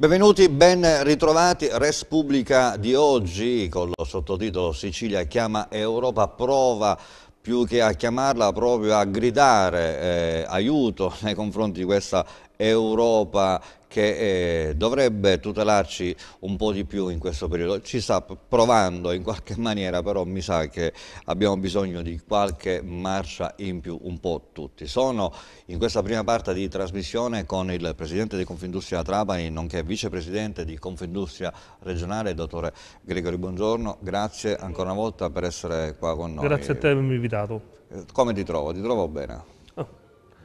Benvenuti, ben ritrovati. Res Pubblica di oggi con lo sottotitolo Sicilia chiama Europa prova più che a chiamarla proprio a gridare eh, aiuto nei confronti di questa Europa che eh, dovrebbe tutelarci un po' di più in questo periodo. Ci sta provando in qualche maniera, però mi sa che abbiamo bisogno di qualche marcia in più un po' tutti. Sono in questa prima parte di trasmissione con il Presidente di Confindustria Trapani, nonché Vicepresidente di Confindustria Regionale, Dottore Gregori, buongiorno. Grazie ancora una volta per essere qua con noi. Grazie a te per avermi invitato. Eh, come ti trovo? Ti trovo bene?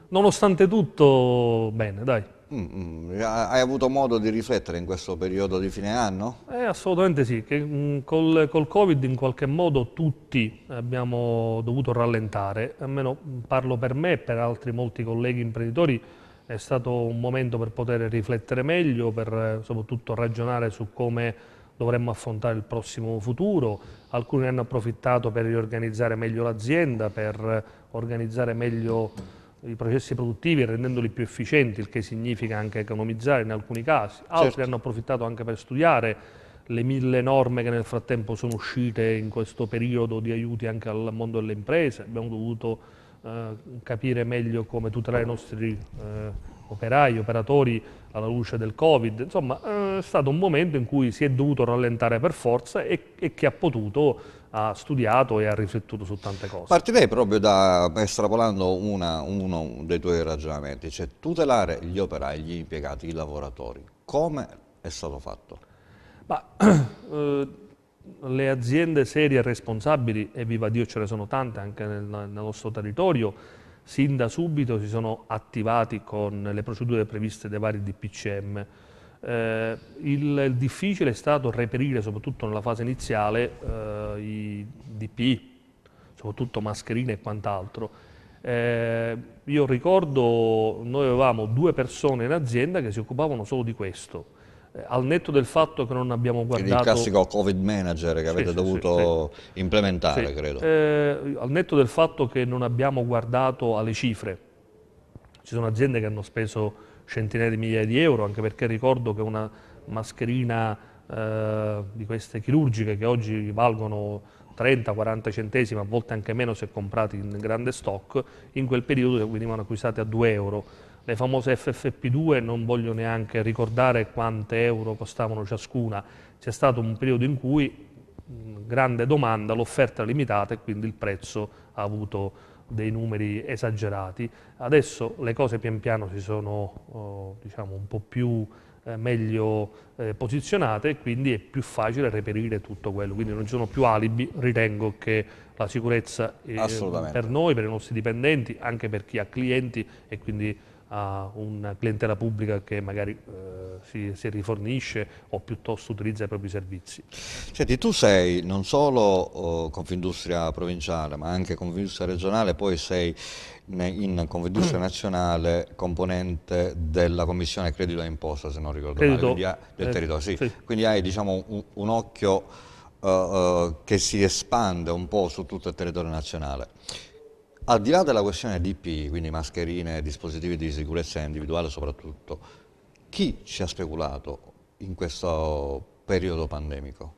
nonostante tutto bene, dai. Mm, mm. Hai avuto modo di riflettere in questo periodo di fine anno? Eh, assolutamente sì, che, mm, col, col, Covid in qualche modo tutti abbiamo dovuto rallentare, almeno parlo per me e per altri molti colleghi imprenditori, è stato un momento per poter riflettere meglio, per eh, soprattutto ragionare su come dovremmo affrontare il prossimo futuro, alcuni hanno approfittato per riorganizzare meglio l'azienda, per eh, organizzare meglio i processi produttivi rendendoli più efficienti, il che significa anche economizzare in alcuni casi. Altri certo. hanno approfittato anche per studiare le mille norme che nel frattempo sono uscite in questo periodo di aiuti anche al mondo delle imprese. Abbiamo dovuto eh, capire meglio come tutelare i nostri eh, operai, operatori alla luce del Covid. Insomma, eh, è stato un momento in cui si è dovuto rallentare per forza e, e che ha potuto ha studiato e ha riflettuto su tante cose. Partirei proprio da, estrapolando una, uno dei tuoi ragionamenti, cioè tutelare gli operai, gli impiegati, i lavoratori. Come è stato fatto? Ma, eh, le aziende serie e responsabili, e viva Dio ce ne sono tante anche nel, nel nostro territorio, sin da subito si sono attivati con le procedure previste dai vari DPCM. Eh, il, il, difficile è stato reperire, soprattutto nella fase iniziale, eh, i DP, soprattutto mascherine e quant'altro. Eh, io ricordo, noi avevamo due persone in azienda che si occupavano solo di questo, eh, al netto del fatto che non abbiamo guardato... Quindi il classico Covid manager che avete sì, dovuto sì, sì. implementare, credo. Eh, al netto del fatto che non abbiamo guardato alle cifre, ci sono aziende che hanno speso centinaia di migliaia di euro, anche perché ricordo che una mascherina eh, di queste chirurgiche che oggi valgono 30-40 centesimi, a volte anche meno se comprati in grande stock, in quel periodo venivano acquistate a 2 euro. Le famose FFP2 non voglio neanche ricordare quante euro costavano ciascuna, c'è stato un periodo in cui grande domanda, l'offerta era limitata e quindi il prezzo ha avuto dei numeri esagerati. Adesso le cose pian piano si sono oh, diciamo, un po' più eh, meglio eh, posizionate e quindi è più facile reperire tutto quello, quindi non ci sono più alibi, ritengo che la sicurezza eh, per noi, per i nostri dipendenti, anche per chi ha clienti e quindi a una clientela pubblica che magari eh, si, si, rifornisce o piuttosto utilizza i propri servizi. Senti, tu sei non solo oh, Confindustria provinciale ma anche Confindustria regionale, poi sei in Confindustria mm. nazionale componente della commissione credito e imposta se non ricordo credito, male, ha, del eh, territorio, sì. Sì. quindi hai diciamo, un, un occhio uh, uh, che si espande un po' su tutto il territorio nazionale. Al di là della questione DP, quindi mascherine e dispositivi di sicurezza individuale soprattutto, chi ci ha speculato in questo periodo pandemico?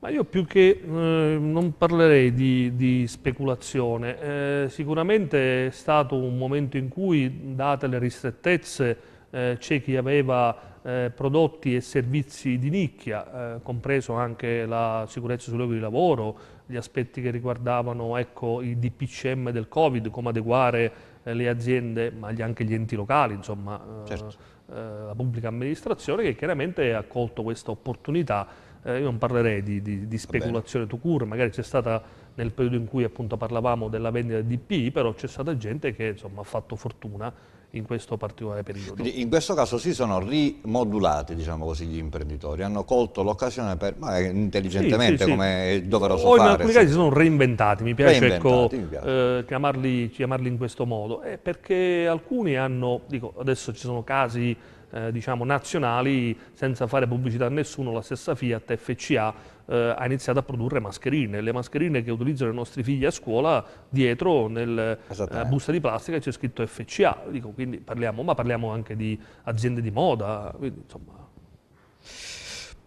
Ma io più che eh, non parlerei di, di speculazione, eh, sicuramente è stato un momento in cui, date le ristrettezze, eh, c'è chi aveva eh, prodotti e servizi di nicchia, eh, compreso anche la sicurezza sul luogo di lavoro, gli aspetti che riguardavano ecco, i DPCM del Covid, come adeguare eh, le aziende, ma anche gli enti locali, insomma, eh, certo. Eh, la pubblica amministrazione, che chiaramente ha colto questa opportunità. Eh, io non parlerei di, di, di speculazione to cure, magari c'è stata nel periodo in cui appunto parlavamo della vendita di DPI, però c'è stata gente che insomma, ha fatto fortuna in questo particolare periodo. in questo caso si sono rimodulati diciamo così, gli imprenditori, hanno colto l'occasione per, ma intelligentemente sì, sì, come è doveroso o fare. in alcuni casi si sono reinventati, mi piace, ecco, reinventati, ecco, mi piace. Eh, chiamarli, chiamarli, in questo modo, eh, perché alcuni hanno, dico, adesso ci sono casi eh, diciamo, nazionali, senza fare pubblicità a nessuno, la stessa Fiat FCA eh, ha iniziato a produrre mascherine, le mascherine che utilizzano i nostri figli a scuola, dietro nella eh, busta di plastica c'è scritto FCA, Dico, parliamo, ma parliamo anche di aziende di moda, quindi,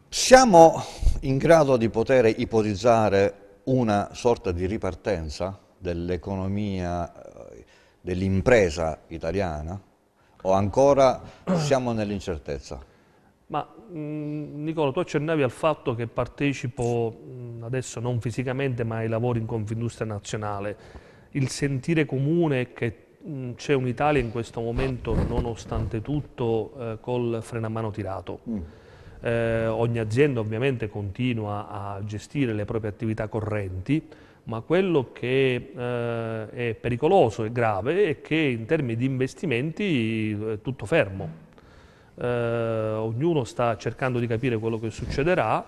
Siamo in grado di poter ipotizzare una sorta di ripartenza dell'economia, eh, dell'impresa italiana o ancora siamo nell'incertezza? Mm, Nicola, tu accennavi al fatto che partecipo, mm, adesso non fisicamente, ma ai lavori in Confindustria Nazionale. Il sentire comune è che mm, c'è un'Italia in questo momento, nonostante tutto, eh, col frenamano tirato. Mm. Eh, ogni azienda ovviamente continua a gestire le proprie attività correnti, ma quello che eh, è pericoloso e grave è che in termini di investimenti eh, è tutto fermo eh, ognuno sta cercando di capire quello che succederà,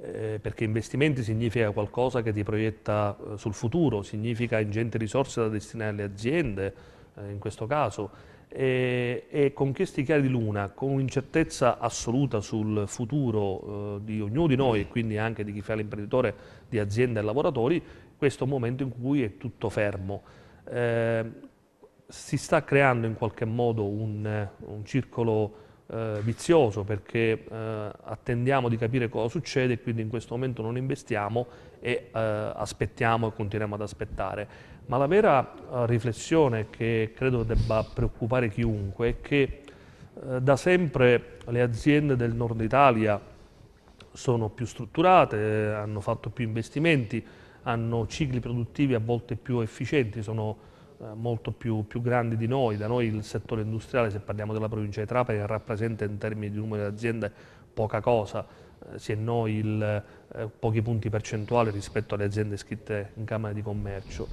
eh, perché investimenti significa qualcosa che ti proietta eh, sul futuro, significa ingenti risorse da destinare alle aziende, eh, in questo caso, e, e, con questi chiari di luna, con un'incertezza assoluta sul futuro eh, di ognuno di noi e quindi anche di chi fa l'imprenditore, di aziende e lavoratori, questo è un momento in cui è tutto fermo. Eh, si sta creando in qualche modo un, eh, un circolo eh, vizioso perché eh, attendiamo di capire cosa succede e quindi in questo momento non investiamo e eh, aspettiamo e continuiamo ad aspettare. Ma la vera eh, riflessione che credo debba preoccupare chiunque è che eh, da sempre le aziende del nord Italia sono più strutturate, hanno fatto più investimenti, hanno cicli produttivi a volte più efficienti, sono eh, molto più, più, grandi di noi, da noi il settore industriale, se parliamo della provincia di Trapani, rappresenta in termini di numero di aziende poca cosa, eh, se noi il, eh, pochi punti percentuali rispetto alle aziende iscritte in Camera di Commercio.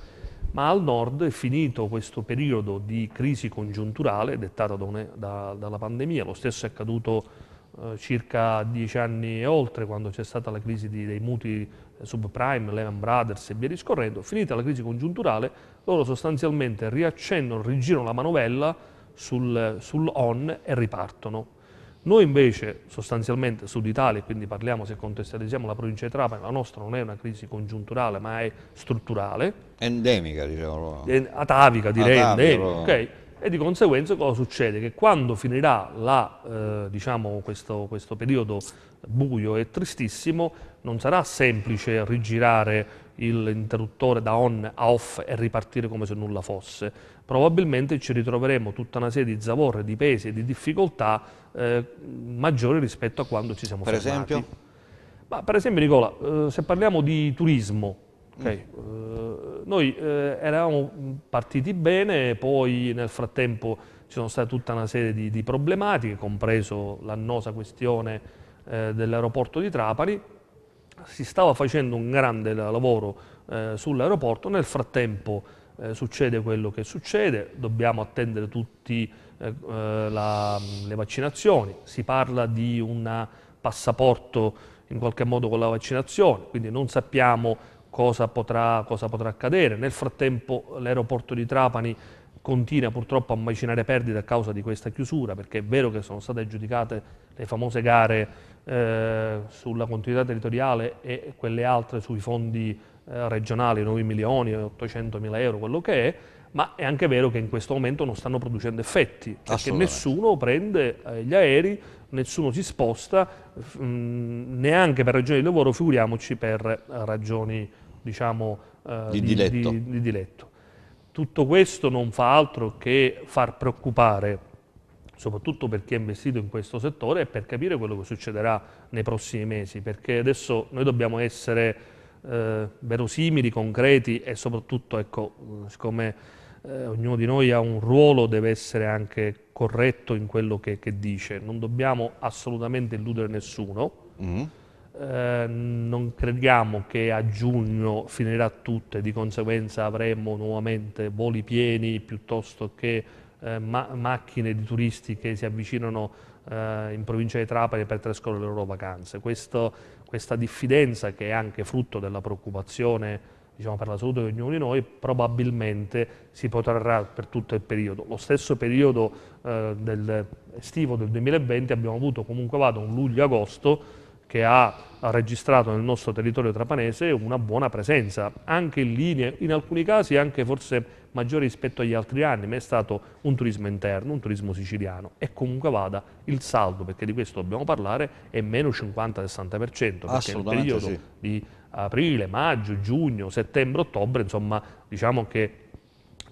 Ma al nord è finito questo periodo di crisi congiunturale dettata da, da, dalla pandemia, lo stesso è accaduto eh, circa dieci anni e oltre, quando c'è stata la crisi di, dei mutui eh, subprime, Lehman Brothers e via discorrendo, finita la crisi congiunturale, loro sostanzialmente riaccendono, rigirano la manovella sul, sul on e ripartono. Noi invece sostanzialmente Sud Italia, quindi parliamo se contestualizziamo la provincia di Trapani, la nostra non è una crisi congiunturale ma è strutturale. Endemica diciamo. Atavica direi, Atavica, endemica, ok? e di conseguenza cosa succede? Che quando finirà la, eh, diciamo questo, questo, periodo buio e tristissimo non sarà semplice rigirare l'interruttore da on a off e ripartire come se nulla fosse. Probabilmente ci ritroveremo tutta una serie di zavorre, di pesi e di difficoltà eh, maggiori rispetto a quando ci siamo per fermati. Esempio? Ma per esempio Nicola, eh, se parliamo di turismo, Okay. Uh, noi eh, eravamo partiti bene, poi nel frattempo ci sono state tutta una serie di, di problematiche, compreso l'annosa questione eh, dell'aeroporto di Trapani. Si stava facendo un grande lavoro eh, sull'aeroporto, nel frattempo eh, succede quello che succede, dobbiamo attendere tutte eh, le vaccinazioni, si parla di un passaporto in qualche modo con la vaccinazione, quindi non sappiamo cosa potrà, cosa potrà accadere. Nel frattempo l'aeroporto di Trapani continua purtroppo a macinare perdite a causa di questa chiusura, perché è vero che sono state aggiudicate le famose gare eh, sulla continuità territoriale e quelle altre sui fondi eh, regionali, 9 milioni, 800 mila euro, quello che è, ma è anche vero che in questo momento non stanno producendo effetti, perché nessuno prende eh, gli aerei, nessuno si sposta, mh, mm, neanche per ragioni di lavoro, figuriamoci per ragioni diciamo, eh, di, di, diletto. Di, di, diletto. Tutto questo non fa altro che far preoccupare, soprattutto per chi è investito in questo settore, e per capire quello che succederà nei prossimi mesi, perché adesso noi dobbiamo essere eh, verosimili, concreti e soprattutto, ecco, siccome eh, ognuno di noi ha un ruolo, deve essere anche corretto in quello che, che dice. Non dobbiamo assolutamente illudere nessuno. Mm. Eh, non crediamo che a giugno finirà tutto e di conseguenza avremo nuovamente voli pieni piuttosto che eh, ma macchine di turisti che si avvicinano eh, in provincia di Trapani per trascorrere le loro vacanze. Questo, questa diffidenza che è anche frutto della preoccupazione diciamo, per la salute di ognuno di noi, probabilmente si protrarrà per tutto il periodo. Lo stesso periodo eh, del estivo del 2020 abbiamo avuto comunque vado un luglio-agosto che ha registrato nel nostro territorio trapanese una buona presenza, anche in linea, in alcuni casi anche forse maggiore rispetto agli altri anni, ma è stato un turismo interno, un turismo siciliano e comunque vada il saldo, perché di questo dobbiamo parlare, è meno 50-60%, perché nel periodo sì. di aprile, maggio, giugno, settembre, ottobre, insomma diciamo che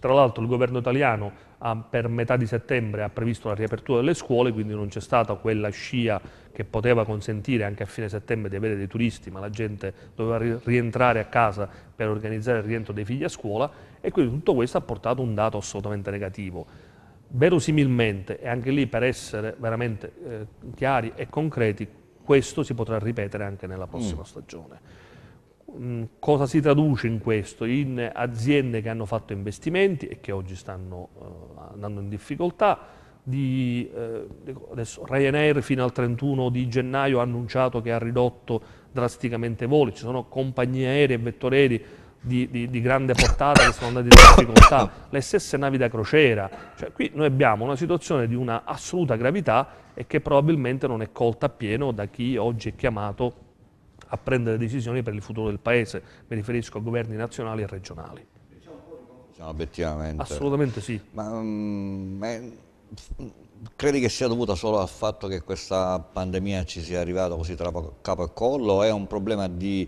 tra l'altro il governo italiano ha, per metà di settembre ha previsto la riapertura delle scuole, quindi non c'è stata quella scia che poteva consentire anche a fine settembre di avere dei turisti, ma la gente doveva rientrare a casa per organizzare il rientro dei figli a scuola e quindi tutto questo ha portato un dato assolutamente negativo. Verosimilmente, e anche lì per essere veramente eh, chiari e concreti, questo si potrà ripetere anche nella prossima mm. stagione. Mm, cosa si traduce in questo? In aziende che hanno fatto investimenti e che oggi stanno uh, andando in difficoltà. Di, eh, ecco, adesso, Ryanair fino al 31 di gennaio ha annunciato che ha ridotto drasticamente i voli, ci sono compagnie aeree e vettorieri di, di, di, grande portata che sono andate in difficoltà, le stesse navi da crociera. Cioè, qui noi abbiamo una situazione di una assoluta gravità e che probabilmente non è colta appieno da chi oggi è chiamato a prendere decisioni per il futuro del Paese, mi riferisco a governi nazionali e regionali. No, diciamo obiettivamente. Assolutamente sì. Ma, um, mm, è, eh, credi che sia dovuta solo al fatto che questa pandemia ci sia arrivata così tra capo e collo o è un problema di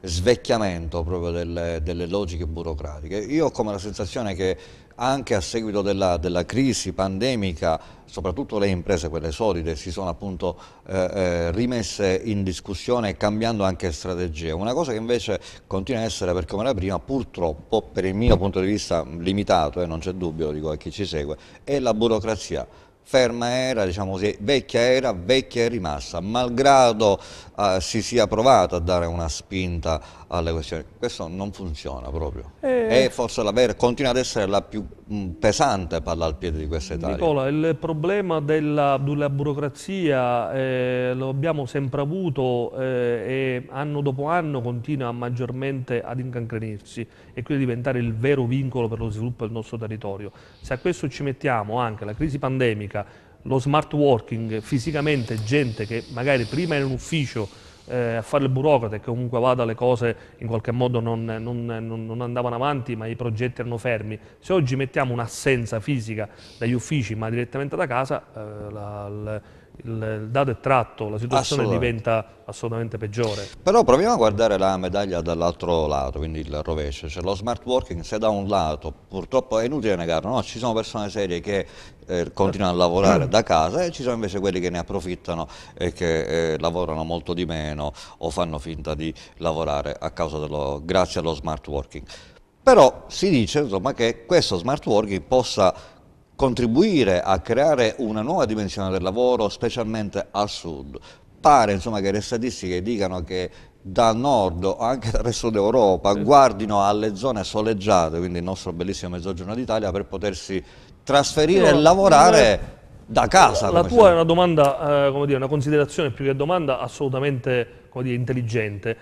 svecchiamento proprio delle, delle logiche burocratiche? Io ho come la sensazione che anche a seguito della, della crisi pandemica, soprattutto le imprese, quelle solide, si sono appunto eh, eh rimesse in discussione cambiando anche strategie. Una cosa che invece continua a essere per come era prima, purtroppo per il mio punto di vista limitato, e eh, non c'è dubbio, lo dico a chi ci segue, è la burocrazia ferma era, diciamo così, vecchia era, vecchia è rimasta, malgrado eh, si sia provato a dare una spinta alle questioni. Questo non funziona proprio. E... Eh. È forse la vera, continua ad essere la più mh, mm, pesante palla al piede di questa Italia. Nicola, il problema della, della burocrazia eh, lo abbiamo sempre avuto eh, e anno dopo anno continua maggiormente ad incancrenirsi e quindi diventare il vero vincolo per lo sviluppo del nostro territorio. Se a questo ci mettiamo anche la crisi pandemica, lo smart working, fisicamente gente che magari prima era in ufficio eh, a fare il burocrate e comunque vada le cose in qualche modo non, non, non, andavano avanti ma i progetti erano fermi. Se oggi mettiamo un'assenza fisica dagli uffici ma direttamente da casa, eh, la, la, il, dato è tratto, la situazione assolutamente. diventa assolutamente peggiore. Però proviamo a guardare la medaglia dall'altro lato, quindi il rovescio. Cioè, lo smart working, se da un lato, purtroppo è inutile negarlo, no? ci sono persone serie che eh, continuano a lavorare da casa e ci sono invece quelli che ne approfittano e che eh, lavorano molto di meno o fanno finta di lavorare dello, grazie allo smart working. Però si dice insomma, che questo smart working possa contribuire a creare una nuova dimensione del lavoro, specialmente al sud. Pare insomma, che le statistiche dicano che dal nord o anche dal resto d'Europa sì. guardino alle zone soleggiate, quindi il nostro bellissimo mezzogiorno d'Italia, per potersi trasferire no, e lavorare no, da casa. La tua è una domanda, eh, come dire, una considerazione più che domanda assolutamente dire, intelligente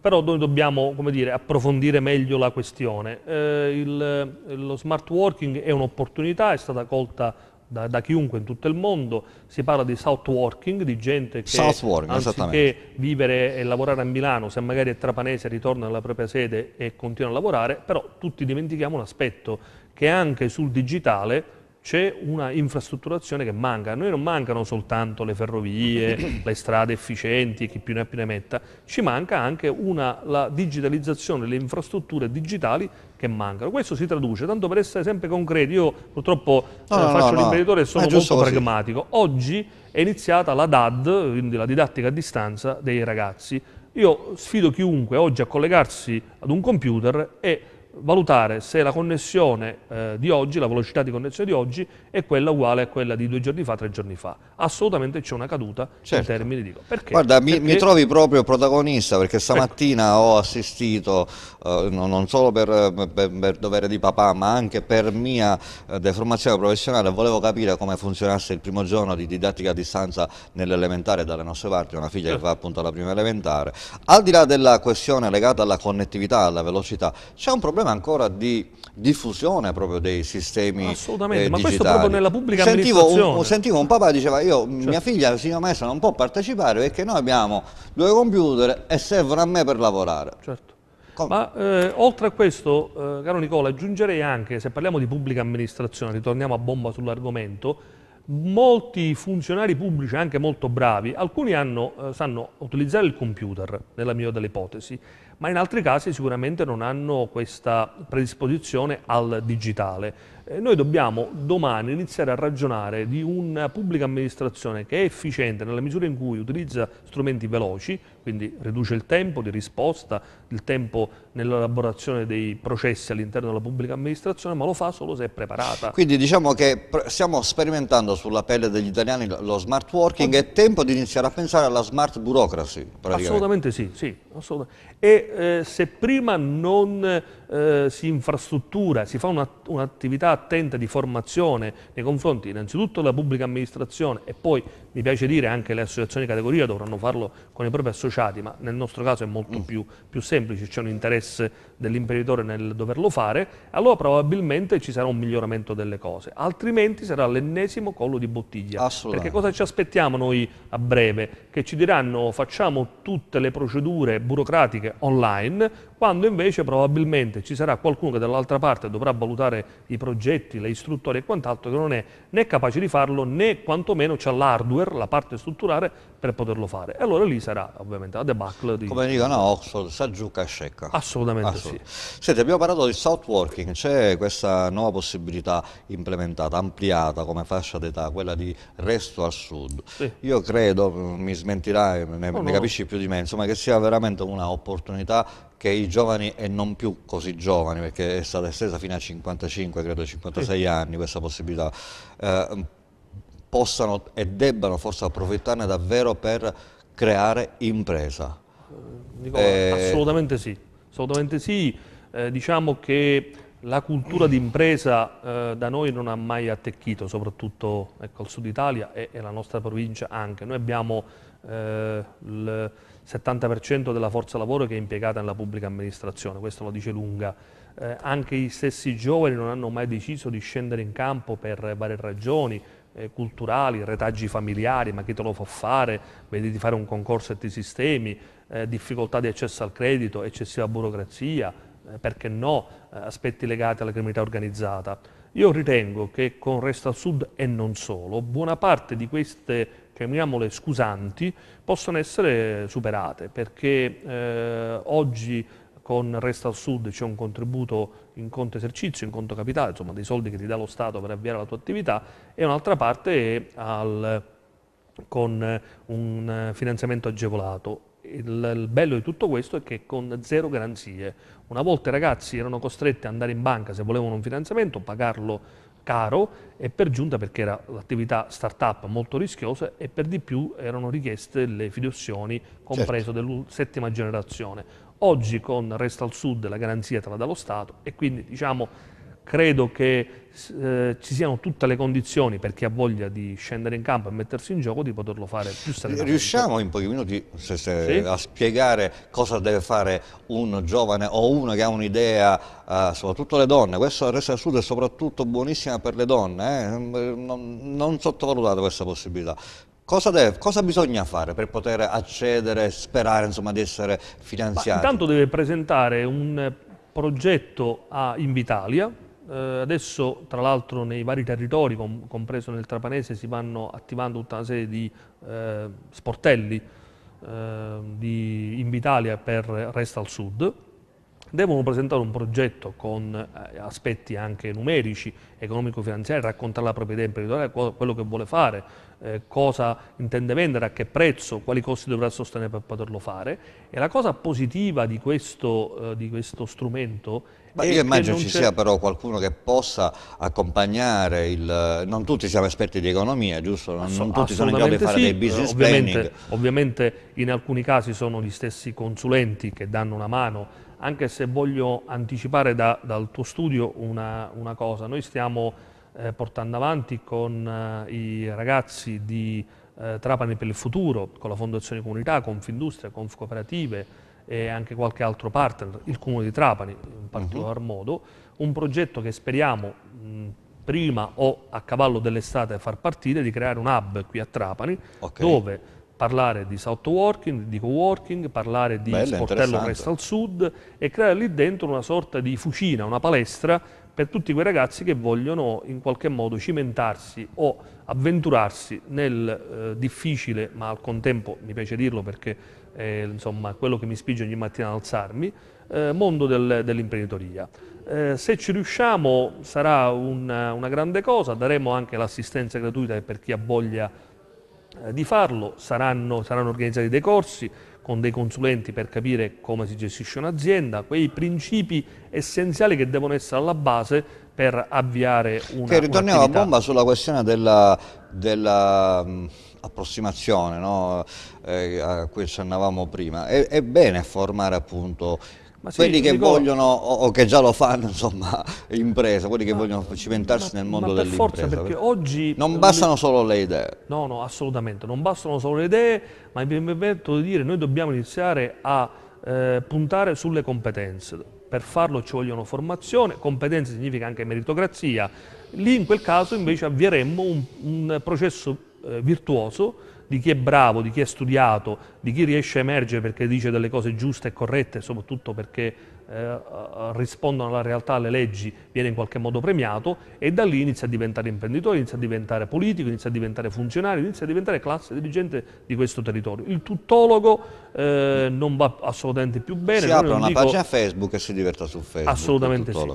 però noi dobbiamo dire, approfondire meglio la questione. Eh, il, lo smart working è un'opportunità, è stata colta da, da, chiunque in tutto il mondo, si parla di south working, di gente che working, anziché vivere e lavorare a Milano, se magari è trapanese ritorna nella propria sede e continua a lavorare, però tutti dimentichiamo un aspetto che anche sul digitale c'è una infrastrutturazione che manca. A noi non mancano soltanto le ferrovie, le strade efficienti, chi più ne ha più ne metta, ci manca anche una, la digitalizzazione le infrastrutture digitali che mancano. Questo si traduce, tanto per essere sempre concreti, io purtroppo no, eh, no, faccio no, l'imprenditore e sono eh, molto così. pragmatico. Oggi è iniziata la DAD, quindi la didattica a distanza dei ragazzi. Io sfido chiunque oggi a collegarsi ad un computer e valutare se la connessione eh, di oggi, la velocità di connessione di oggi, è quella uguale a quella di due giorni fa, tre giorni fa. Assolutamente c'è una caduta certo. in termini di... Perché? Guarda, perché... Mi, mi, trovi proprio protagonista perché stamattina ecco. ho assistito, eh, non solo per, per, per, dovere di papà, ma anche per mia eh, deformazione professionale, volevo capire come funzionasse il primo giorno di didattica a distanza nell'elementare dalle nostre parti, una figlia certo. che va appunto alla prima elementare. Al di là della questione legata alla connettività, alla velocità, c'è un problema problema ancora di diffusione proprio dei sistemi eh, Assolutamente, eh, ma questo proprio nella pubblica sentivo un, sentivo un papà che diceva io, certo. mia figlia, la signora maestra non può partecipare perché noi abbiamo due computer e servono a me per lavorare. Certo. Come? Ma eh, oltre a questo, eh, caro Nicola, aggiungerei anche, se parliamo di pubblica amministrazione, ritorniamo a bomba sull'argomento, molti funzionari pubblici, anche molto bravi, alcuni hanno, eh, sanno utilizzare il computer, nella migliore delle ipotesi, ma in altri casi sicuramente non hanno questa predisposizione al digitale. Eh, noi dobbiamo domani iniziare a ragionare di una pubblica amministrazione che è efficiente nella misura in cui utilizza strumenti veloci, quindi riduce il tempo di risposta, il tempo nell'elaborazione dei processi all'interno della pubblica amministrazione, ma lo fa solo se è preparata. Quindi diciamo che stiamo sperimentando sulla pelle degli italiani lo smart working, è tempo di iniziare a pensare alla smart bureaucracy. Assolutamente sì, sì assolutamente. e eh, se prima non eh, si infrastruttura, si fa un'attività attenta di formazione nei confronti innanzitutto della pubblica amministrazione e poi mi piace dire anche le associazioni di categoria dovranno farlo con i propri associati, ma nel nostro caso è molto mm. più, più, semplice, c'è un interesse dell'imprenditore nel doverlo fare, allora probabilmente ci sarà un miglioramento delle cose, altrimenti sarà l'ennesimo collo di bottiglia. Perché cosa ci aspettiamo noi a breve? Che ci diranno facciamo tutte le procedure burocratiche online, quando invece probabilmente ci sarà qualcuno che dall'altra parte dovrà valutare i progetti, le istruttorie e quant'altro che non è né capace di farlo né quantomeno ha l'hardware, la parte strutturale per poterlo fare. E allora lì sarà ovviamente la debacle di... Come dicono a Oxford, saggiuca e secca. Assolutamente, Assolutamente sì. Senti, abbiamo parlato di soft working, c'è questa nuova possibilità implementata, ampliata come fascia d'età, quella di resto al sud. Sì. Io credo, mi smentirai, ne, no, ne no. capisci più di me, insomma che sia veramente un'opportunità che i giovani e non più così giovani, perché è stata estesa fino a 55, credo 56 sì. anni questa possibilità, eh, possano e debbano forse approfittarne davvero per creare impresa. Eh, dico, eh, assolutamente sì, assolutamente sì. Eh, diciamo che la cultura d'impresa eh, da noi non ha mai attecchito, soprattutto ecco, al sud Italia e, e, la nostra provincia anche. Noi abbiamo il eh, 70% della forza lavoro che è impiegata nella pubblica amministrazione, questo lo dice lunga. Eh, anche gli stessi giovani non hanno mai deciso di scendere in campo per varie ragioni, eh, culturali, retaggi familiari, ma chi te lo fa fare, vedi di fare un concorso e ti sistemi, eh, difficoltà di accesso al credito, eccessiva burocrazia, eh, perché no, eh, aspetti legati alla criminalità organizzata. Io ritengo che con Resta Sud e non solo, buona parte di queste chiamiamole scusanti, possono essere superate perché eh, oggi con Resta al Sud c'è un contributo in conto esercizio, in conto capitale, insomma dei soldi che ti dà lo Stato per avviare la tua attività e un'altra parte è al, con un finanziamento agevolato. Il, il, bello di tutto questo è che con zero garanzie. Una volta i ragazzi erano costretti ad andare in banca se volevano un finanziamento, pagarlo caro e per giunta perché era un'attività start-up molto rischiosa e per di più erano richieste le fiduzioni, compreso certo. della settima generazione. Oggi con Resta al Sud la garanzia te la dà lo Stato e quindi diciamo credo che eh, ci siano tutte le condizioni per chi ha voglia di scendere in campo e mettersi in gioco di poterlo fare più serenamente. Riusciamo in pochi minuti se, se, sì? a spiegare cosa deve fare un giovane o uno che ha un'idea, eh, soprattutto le donne, questo del Sud è soprattutto buonissima per le donne, eh? Mm, non, non sottovalutate questa possibilità. Cosa, deve, cosa, bisogna fare per poter accedere, e sperare insomma, di essere finanziati? Ma intanto deve presentare un progetto a Invitalia, eh, adesso tra l'altro nei vari territori, com compreso nel Trapanese, si vanno attivando tutta una serie di eh, sportelli eh, di Invitalia per Resta al Sud. Devono presentare un progetto con eh, aspetti anche numerici, economico-finanziari, raccontare la proprietà imprenditoriale, quello che vuole fare, eh, cosa intende vendere, a che prezzo, quali costi dovrà sostenere per poterlo fare. E la cosa positiva di questo, eh, di questo strumento ma io immagino ci sia però qualcuno che possa accompagnare il... Non tutti siamo esperti di economia, giusto? Non, non tutti sono in grado di fare sì. dei business ovviamente, planning. Ovviamente in alcuni casi sono gli stessi consulenti che danno una mano, anche se voglio anticipare da, dal tuo studio una, una cosa. Noi stiamo eh, portando avanti con eh, i ragazzi di eh, Trapani per il futuro, con la Fondazione Comunità, Confindustria, Cooperative, e anche qualche altro partner, il Comune di Trapani in particolar uh mhm. -huh. modo, un progetto che speriamo mh, prima o a cavallo dell'estate far partire, di creare un hub qui a Trapani, okay. dove parlare di soft working, di co-working, parlare di Bello, sportello resta al sud e creare lì dentro una sorta di fucina, una palestra per tutti quei ragazzi che vogliono in qualche modo cimentarsi o avventurarsi nel eh, difficile, ma al contempo mi piace dirlo perché è insomma, quello che mi spinge ogni mattina ad alzarmi, eh, mondo del, dell'imprenditoria. Eh, se ci riusciamo sarà una, una grande cosa, daremo anche l'assistenza gratuita per chi ha voglia eh, di farlo, saranno, saranno organizzati dei corsi, con dei consulenti per capire come si gestisce un'azienda, quei principi essenziali che devono essere alla base per avviare una Che ritorniamo a bomba sulla questione della, della mh, approssimazione no? eh, a cui accennavamo prima. È, è bene formare appunto sì, quelli che dico... vogliono, o, che già lo fanno, insomma, impresa, quelli che ma, vogliono cimentarsi ma, nel mondo ma per dell'impresa. Forza, perché oggi... Non bastano solo le idee. No, no, assolutamente, non bastano solo le idee, ma mi permetto di dire, noi dobbiamo iniziare a eh, puntare sulle competenze per farlo ci vogliono formazione, competenze significa anche meritocrazia, lì in quel caso invece avvieremmo un, un processo eh, virtuoso di chi è bravo, di chi è studiato, di chi riesce a emergere perché dice delle cose giuste e corrette, soprattutto perché eh, eh, rispondono alla realtà, alle leggi, viene in qualche modo premiato e da lì inizia a diventare imprenditore, inizia a diventare politico, inizia a diventare funzionario, inizia a diventare classe dirigente di questo territorio. Il tuttologo eh, non va assolutamente più bene. Si apre una dico... pagina Facebook e si diverta su Facebook. Assolutamente sì.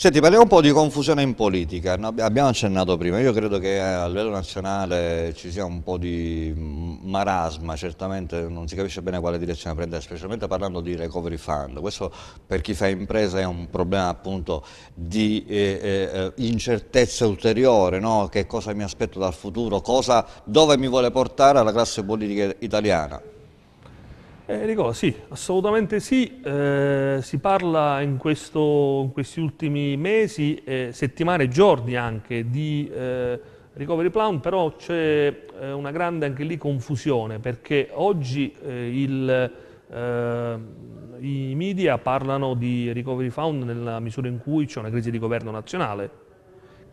Senti, parliamo un po' di confusione in politica, no, abbiamo accennato prima, io credo che a livello nazionale ci sia un po' di mm, marasma, certamente non si capisce bene quale direzione prendere, specialmente parlando di recovery fund, questo per chi fa impresa è un problema appunto di eh, eh, eh incertezza ulteriore, no? che cosa mi aspetto dal futuro, cosa, dove mi vuole portare la classe politica italiana. Eh, Nicola, sì, assolutamente sì. Eh, si parla in, questo, in, questi ultimi mesi, eh, settimane e giorni anche, di eh, recovery plan, però c'è eh, una grande anche lì confusione, perché oggi eh, il, i media parlano di recovery fund nella misura in cui c'è una crisi di governo nazionale,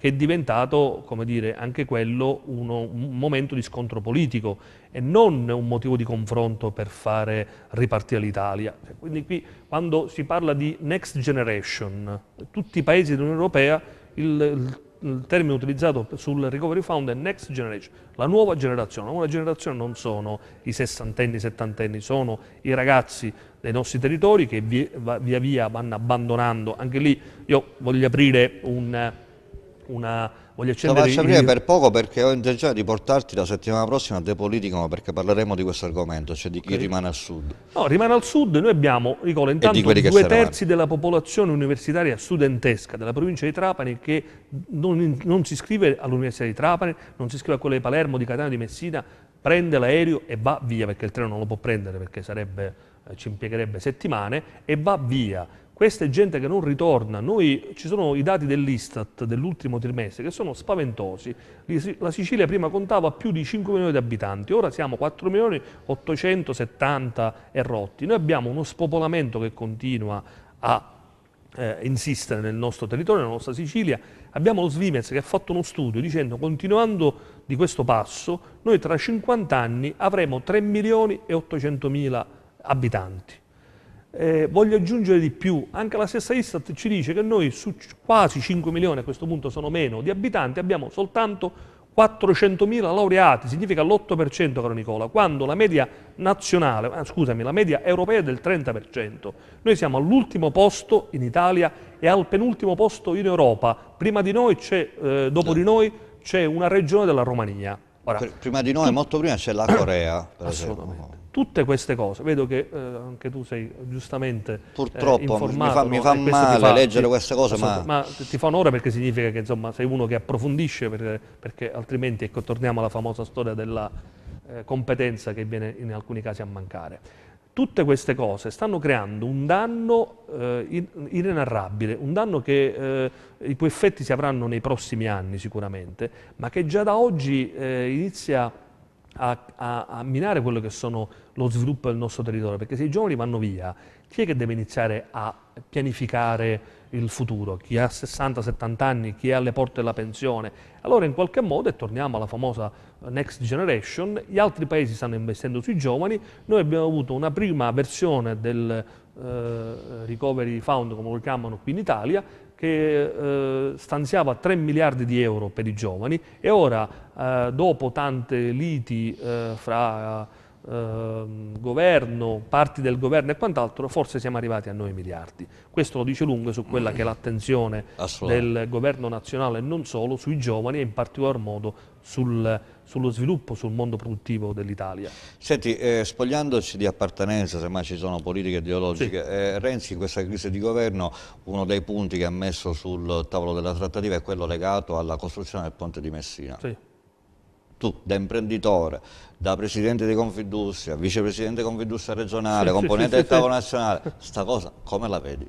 che è diventato, come dire, anche quello uno, un momento di scontro politico e non un motivo di confronto per fare ripartire l'Italia. Cioè, quindi qui quando si parla di next generation, tutti i paesi dell'Unione Europea, il, il termine utilizzato sul recovery fund è next generation, la nuova generazione. La nuova generazione non sono i sessantenni, i settantenni, sono i ragazzi dei nostri territori che via via vanno abbandonando. Anche lì io voglio aprire un una... voglio accendere... Lo prima per poco perché ho intenzione di portarti la settimana prossima a De Politicum perché parleremo di questo argomento, cioè di chi okay. rimane al sud. No, rimane al sud, noi abbiamo, ricordo, intanto due terzi della popolazione universitaria studentesca della provincia di Trapani che non, non si iscrive all'Università di Trapani, non si iscrive a quella di Palermo, di Catania, di Messina, prende l'aereo e va via perché il treno non lo può prendere perché sarebbe, eh, ci impiegherebbe settimane e va via questa è gente che non ritorna. Noi, ci sono i dati dell'Istat dell'ultimo trimestre che sono spaventosi. La Sicilia prima contava più di 5 milioni di abitanti, ora siamo 4 milioni 870 e rotti. Noi abbiamo uno spopolamento che continua a eh, insistere nel nostro territorio, nella nostra Sicilia. Abbiamo lo Svimez che ha fatto uno studio dicendo continuando di questo passo, noi tra 50 anni avremo 3 milioni e 800 mila abitanti eh, voglio aggiungere di più, anche la stessa Istat ci dice che noi su quasi 5 milioni, a questo punto sono meno, di abitanti abbiamo soltanto 400 mila laureati, significa l'8% caro Nicola, quando la media nazionale, ah, scusami, la media europea è del 30%. Noi siamo all'ultimo posto in Italia e al penultimo posto in Europa. Prima di noi c'è, eh, dopo no. di noi c'è una regione della Romania. Ora, prima di noi, molto prima c'è la Corea, per assolutamente. Esempio tutte queste cose. Vedo che eh, anche tu sei giustamente eh, Purtroppo, eh, informato. mi fa, mi fa male fa, leggere ti, queste cose, ma... ma... ti fa onore perché significa che insomma, sei uno che approfondisce, perché, perché altrimenti ecco, torniamo alla famosa storia della eh, competenza che viene in alcuni casi a mancare. Tutte queste cose stanno creando un danno eh, inenarrabile, un danno che eh, i cui effetti si avranno nei prossimi anni sicuramente, ma che già da oggi inizia a a, a, a, minare quello che sono lo sviluppo del nostro territorio, perché se i giovani vanno via, chi è che deve iniziare a pianificare il futuro? Chi ha 60-70 anni, chi è alle porte della pensione? Allora in qualche modo, e torniamo alla famosa eh, Next Generation, gli altri paesi stanno investendo sui giovani, noi abbiamo avuto una prima versione del eh, Recovery Fund, come lo chiamano qui in Italia, che eh, stanziava 3 miliardi di euro per i giovani e ora, eh, dopo tante liti eh, fra Ehm, governo, parti del governo e quant'altro, forse siamo arrivati a 9 miliardi. Questo lo dice lungo su quella che è l'attenzione del governo nazionale e non solo, sui giovani e in particolar modo sul, sullo sviluppo, sul mondo produttivo dell'Italia. Senti, eh, spogliandoci di appartenenza, semmai ci sono politiche ideologiche, sì. eh, Renzi in questa crisi di governo uno dei punti che ha messo sul tavolo della trattativa è quello legato alla costruzione del ponte di Messina. Sì tu da imprenditore, da presidente di Confindustria, vicepresidente di Confindustria regionale, sì, componente sì, del tavolo nazionale, sta cosa come la vedi?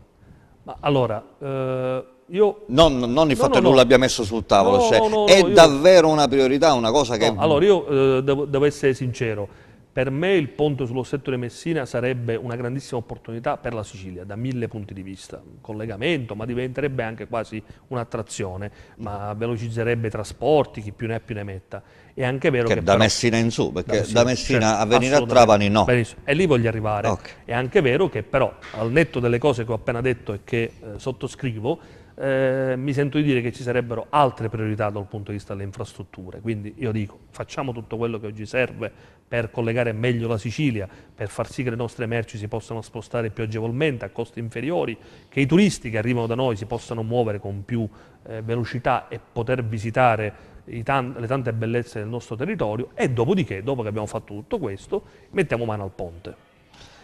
Ma allora, eh, io... Non, non il fatto no, no, che non l'abbia messo sul tavolo, no, cioè, è davvero io... una priorità, una cosa che... allora, io eh, devo, devo, essere sincero, per me il ponte sullo stretto di Messina sarebbe una grandissima opportunità per la Sicilia, da mille punti di vista, collegamento, ma diventerebbe anche quasi un'attrazione, ma velocizzerebbe i trasporti, chi più ne ha più ne metta. È anche vero che, che da però, Messina in su, perché da Messina, da Messina certo, a venire a Travani no. Benissimo. E lì voglio arrivare. Okay. È anche vero che però, al netto delle cose che ho appena detto e che eh, sottoscrivo, eh, mi sento di dire che ci sarebbero altre priorità dal punto di vista delle infrastrutture, quindi io dico facciamo tutto quello che oggi serve per collegare meglio la Sicilia, per far sì che le nostre merci si possano spostare più agevolmente a costi inferiori, che i turisti che arrivano da noi si possano muovere con più eh, velocità e poter visitare Tan le tante bellezze del nostro territorio e dopodiché, dopo che abbiamo fatto tutto questo, mettiamo mano al ponte.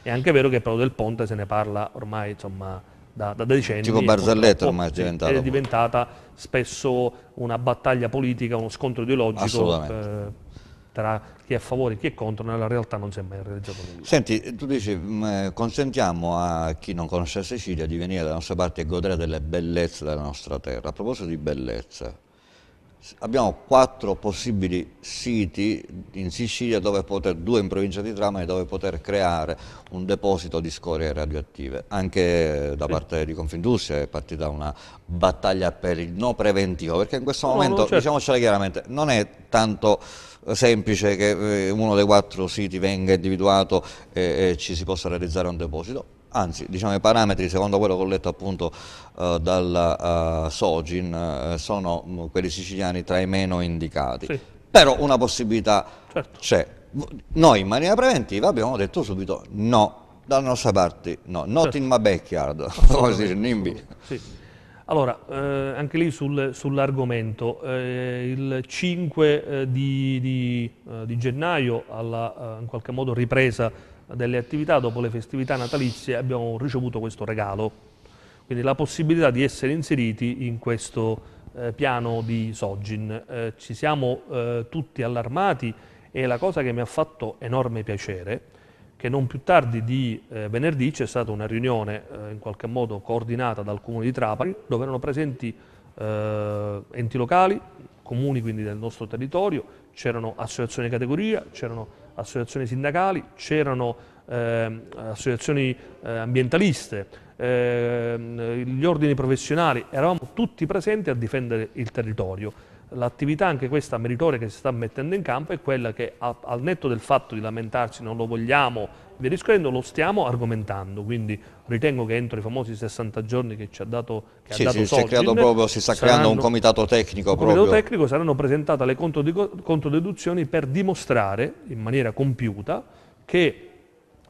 È anche vero che però del ponte se ne parla ormai insomma, da, da decenni. Tipo Barzelletto ormai è diventata. È diventata spesso una battaglia politica, uno scontro ideologico eh, tra chi è a favore e chi è contro, nella realtà non si è mai realizzato nulla. Senti, tu dici, mm, eh, consentiamo a chi non conosce Sicilia di venire dalla nostra parte e godere delle bellezze della nostra terra. A proposito di bellezza, abbiamo quattro possibili siti in Sicilia, dove poter, due in provincia di Trapani, dove poter creare un deposito di scorie radioattive. Anche da parte di Confindustria è partita una battaglia per il no preventivo, perché in questo no, momento, no, certo. diciamocela chiaramente, non è tanto semplice che eh, uno dei quattro siti venga individuato e, e ci si possa realizzare un deposito anzi diciamo, i parametri secondo quello che ho letto appunto eh, dalla eh, Sogin eh, sono mm, quelli siciliani tra i meno indicati, sì. però una possibilità certo. c'è. Noi in maniera preventiva abbiamo detto subito no, dalla nostra parte no, not certo. in my backyard, come si dice, NIMBY. Sì. Allora, eh, anche lì sul, sull'argomento, eh, il 5 eh, di, di, di gennaio alla in qualche modo ripresa delle attività dopo le festività natalizie abbiamo ricevuto questo regalo, quindi la possibilità di essere inseriti in questo eh, piano di Sogin. Eh, ci siamo eh, tutti allarmati e la cosa che mi ha fatto enorme piacere che non più tardi di eh, venerdì c'è stata una riunione eh, in qualche modo coordinata dal Comune di Trapani dove erano presenti eh, enti locali, comuni quindi del nostro territorio, c'erano associazioni di categoria, c'erano associazioni sindacali, c'erano eh, associazioni eh, ambientaliste, eh, gli ordini professionali, eravamo tutti presenti a difendere il territorio. L'attività anche questa meritoria che si sta mettendo in campo è quella che al netto del fatto di lamentarci non lo vogliamo vi riscrendo lo stiamo argomentando, quindi ritengo che entro i famosi 60 giorni che ci ha dato che sì, ha dato sì, Sogin, si, creato proprio, si sta saranno, creando un comitato tecnico. Un comitato tecnico saranno presentate le controdeduzioni per dimostrare in maniera compiuta che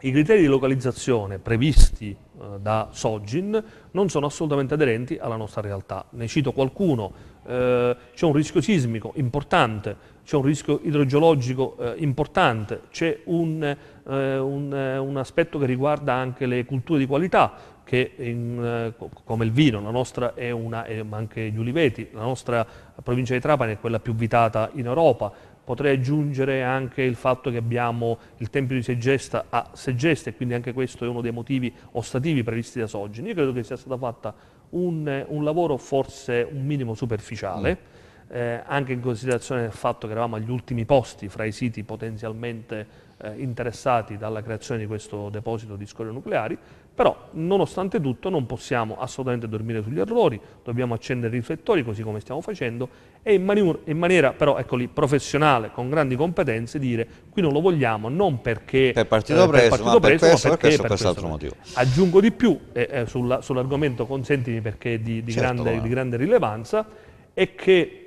i criteri di localizzazione previsti eh, da Sogin non sono assolutamente aderenti alla nostra realtà. Ne cito qualcuno, eh, c'è un rischio sismico importante, c'è un rischio idrogeologico eh, importante, c'è un eh, un, eh, un, aspetto che riguarda anche le culture di qualità, che in, eh, come il vino, la nostra è una, è, ma anche gli uliveti, la nostra provincia di Trapani è quella più vitata in Europa, potrei aggiungere anche il fatto che abbiamo il Tempio di Segesta a Segesta e quindi anche questo è uno dei motivi ostativi previsti da Sogin. Io credo che sia stato fatto un, un, lavoro forse un minimo superficiale. Mm eh, anche in considerazione del fatto che eravamo agli ultimi posti fra i siti potenzialmente eh, interessati dalla creazione di questo deposito di scorie nucleari, però nonostante tutto non possiamo assolutamente dormire sugli errori, dobbiamo accendere i riflettori così come stiamo facendo e in, mani in maniera però eccoli, professionale, con grandi competenze, dire qui non lo vogliamo non perché per eh, partito eh, preso, per partito ma, preso, per questo, ma perché per quest'altro motivo. Aggiungo di più eh, eh, sull'argomento, sull consentimi perché è di, di, certo, grande, di grande rilevanza, è che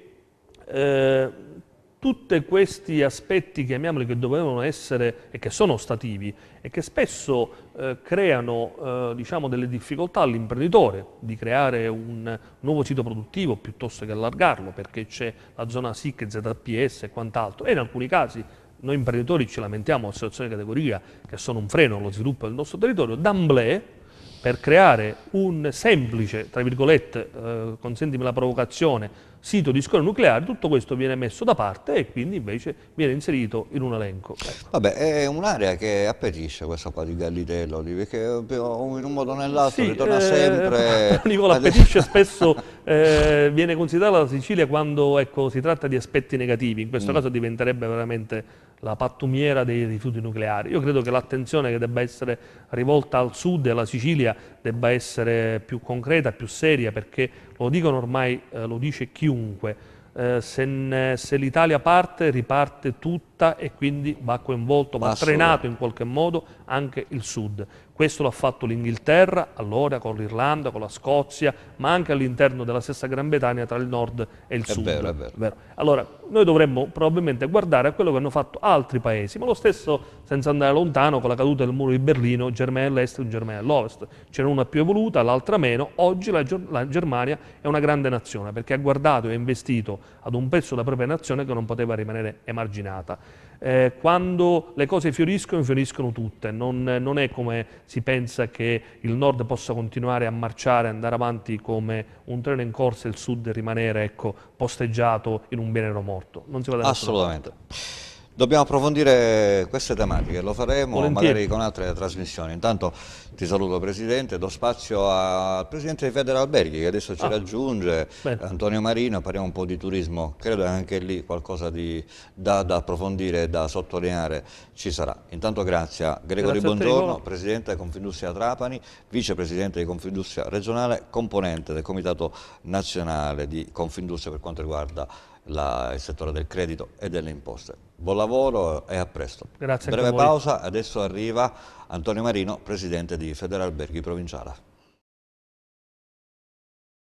eh, tutti questi aspetti, chiamiamoli, che dovevano essere e che sono ostativi e che spesso eh, creano eh, diciamo, delle difficoltà all'imprenditore di creare un nuovo sito produttivo piuttosto che allargarlo perché c'è la zona SIC, ZPS e quant'altro e in alcuni casi noi imprenditori ci lamentiamo della situazione di categoria che sono un freno allo sviluppo del nostro territorio, d'amblè per creare un semplice, tra virgolette, eh, consentimi la provocazione, sito di scuola nucleare, tutto questo viene messo da parte e quindi invece viene inserito in un elenco. Ecco. Vabbè, è un'area che appetisce questa qua di Gallidello, perché eh, in un modo o nell'altro sì, ritorna eh, sempre... Nicola appetisce spesso, eh, viene considerata la Sicilia quando ecco, si tratta di aspetti negativi, in questo mm. caso diventerebbe veramente la pattumiera dei rifiuti nucleari. Io credo che l'attenzione che debba essere rivolta al sud e alla Sicilia debba essere più concreta, più seria, perché lo dicono ormai, eh, lo dice chiunque, eh, se, se l'Italia parte, riparte tutta e quindi va coinvolto, va trenato in qualche modo anche il sud. Questo l'ha fatto l'Inghilterra, allora con l'Irlanda, con la Scozia, ma anche all'interno della stessa Gran Bretagna tra il nord e il è sud. Vero, è vero. Vero. Allora, noi dovremmo probabilmente guardare a quello che hanno fatto altri paesi, ma lo stesso, senza andare lontano, con la caduta del muro di Berlino, Germania dell'Est e Germania dell'Ovest. C'era una più evoluta, l'altra meno. Oggi la, la Germania è una grande nazione perché ha guardato e investito ad un pezzo della propria nazione che non poteva rimanere emarginata eh, quando le cose fioriscono, fioriscono tutte. Non, non, è come si pensa che il nord possa continuare a marciare, andare avanti come un treno in corsa e il sud rimanere ecco, posteggiato in un bienero morto. Non si va da Assolutamente. Dobbiamo approfondire queste tematiche, lo faremo Volentieri. magari con altre trasmissioni. Intanto ti saluto Presidente, do spazio al Presidente di Federalberghi che adesso ci ah. raggiunge, Bene. Antonio Marino, parliamo un po' di turismo, credo anche lì qualcosa di, da, da, approfondire, da sottolineare ci sarà. Intanto grazie a Gregorio Buongiorno, Presidente di Confindustria Trapani, Vicepresidente di Confindustria Regionale, componente del Comitato Nazionale di Confindustria per quanto riguarda la, il settore del credito e delle imposte. Buon lavoro e a presto. Grazie. Breve pausa, adesso arriva Antonio Marino, presidente di Federalberghi Provinciale.